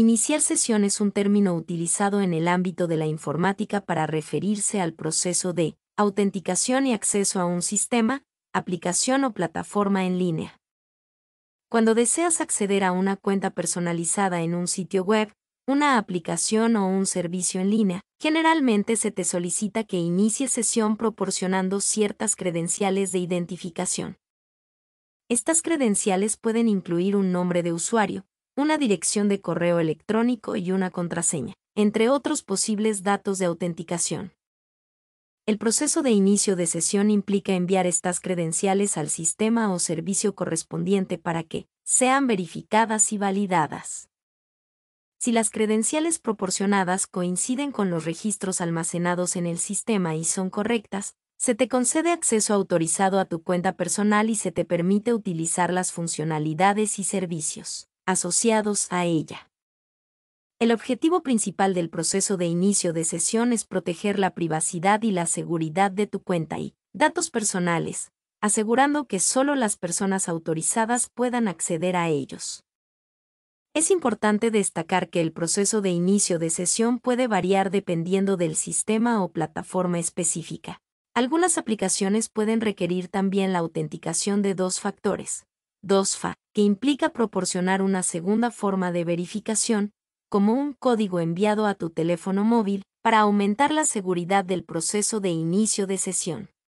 Iniciar sesión es un término utilizado en el ámbito de la informática para referirse al proceso de autenticación y acceso a un sistema, aplicación o plataforma en línea. Cuando deseas acceder a una cuenta personalizada en un sitio web, una aplicación o un servicio en línea, generalmente se te solicita que inicie sesión proporcionando ciertas credenciales de identificación. Estas credenciales pueden incluir un nombre de usuario, una dirección de correo electrónico y una contraseña, entre otros posibles datos de autenticación. El proceso de inicio de sesión implica enviar estas credenciales al sistema o servicio correspondiente para que sean verificadas y validadas. Si las credenciales proporcionadas coinciden con los registros almacenados en el sistema y son correctas, se te concede acceso autorizado a tu cuenta personal y se te permite utilizar las funcionalidades y servicios asociados a ella. El objetivo principal del proceso de inicio de sesión es proteger la privacidad y la seguridad de tu cuenta y datos personales, asegurando que solo las personas autorizadas puedan acceder a ellos. Es importante destacar que el proceso de inicio de sesión puede variar dependiendo del sistema o plataforma específica. Algunas aplicaciones pueden requerir también la autenticación de dos factores, 2FA, que implica proporcionar una segunda forma de verificación, como un código enviado a tu teléfono móvil, para aumentar la seguridad del proceso de inicio de sesión.